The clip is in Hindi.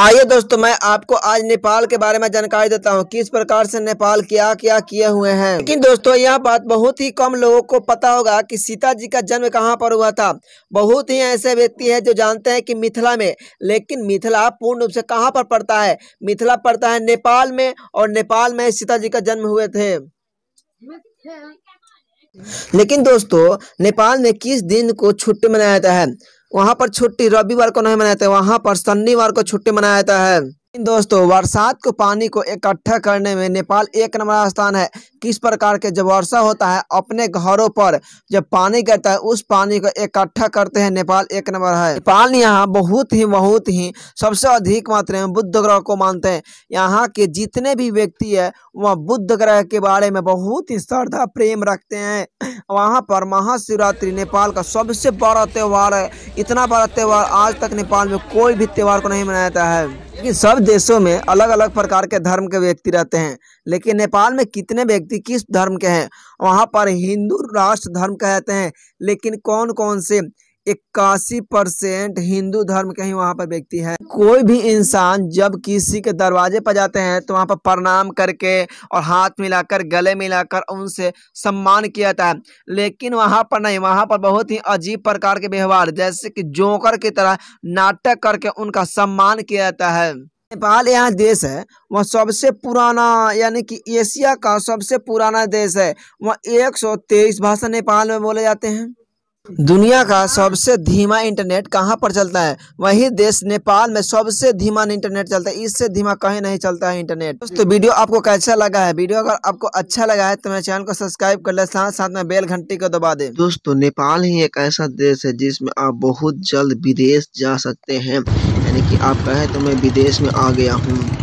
आइए दोस्तों मैं आपको आज नेपाल के बारे में जानकारी देता हूँ किस प्रकार से नेपाल क्या क्या किए हुए हैं लेकिन दोस्तों यह बात बहुत ही कम लोगों को पता होगा कि सीता जी का जन्म कहाँ पर हुआ था बहुत ही ऐसे व्यक्ति हैं जो जानते हैं कि मिथिला में लेकिन मिथिला पूर्ण रूप से कहाँ पर पड़ता है मिथिला पड़ता है नेपाल में और नेपाल में सीता जी का जन्म हुए थे लेकिन दोस्तों नेपाल में किस दिन को छुट्टी मनाया जाता है वहाँ पर छुट्टी रविवार को नहीं मनाते वहाँ पर शनिवार को छुट्टी मनाया जाता है दोस्तों बरसात को पानी को इकट्ठा करने में नेपाल एक नंबर स्थान है किस प्रकार के जब वर्षा होता है अपने घरों पर जब पानी गिरता है उस पानी को इकट्ठा करते हैं नेपाल एक नंबर है नेपाल यहाँ बहुत ही बहुत ही सबसे अधिक मात्रा में बुद्ध ग्रह को मानते हैं यहाँ के जितने भी व्यक्ति है वह बुद्ध ग्रह के बारे में बहुत ही श्रद्धा प्रेम रखते हैं वहाँ पर महाशिवरात्रि नेपाल का सबसे बड़ा त्यौहार है इतना बड़ा त्यौहार आज तक नेपाल में कोई भी त्यौहार को नहीं मनाता है लेकिन सब देशों में अलग अलग प्रकार के धर्म के व्यक्ति रहते हैं लेकिन नेपाल में कितने व्यक्ति किस धर्म के हैं वहाँ पर हिंदू राष्ट्र धर्म कहते हैं लेकिन कौन कौन से इक्यासी परसेंट हिंदू धर्म के ही वहाँ पर व्यक्ति है कोई भी इंसान जब किसी के दरवाजे पर जाते हैं तो वहाँ पर प्रणाम करके और हाथ मिलाकर गले मिलाकर उनसे सम्मान किया जाता है लेकिन वहाँ पर नहीं वहाँ पर बहुत ही अजीब प्रकार के व्यवहार जैसे कि जोकर की तरह नाटक करके उनका सम्मान किया जाता है नेपाल यहाँ देश है वह सबसे पुराना यानी कि एशिया का सबसे पुराना देश है वह एक भाषा नेपाल में बोले जाते हैं दुनिया का सबसे धीमा इंटरनेट कहां पर चलता है वही देश नेपाल में सबसे धीमा इंटरनेट चलता है इससे धीमा कहीं नहीं चलता है इंटरनेट दोस्तों वीडियो आपको कैसा लगा है वीडियो अगर आपको अच्छा लगा है तो मेरे चैनल को सब्सक्राइब कर ले साथ साथ में बेल घंटी को दबा दे दोस्तों नेपाल ही एक ऐसा देश है जिसमे आप बहुत जल्द विदेश जा सकते हैं यानी की आप कहें तो मैं विदेश में आ गया हूँ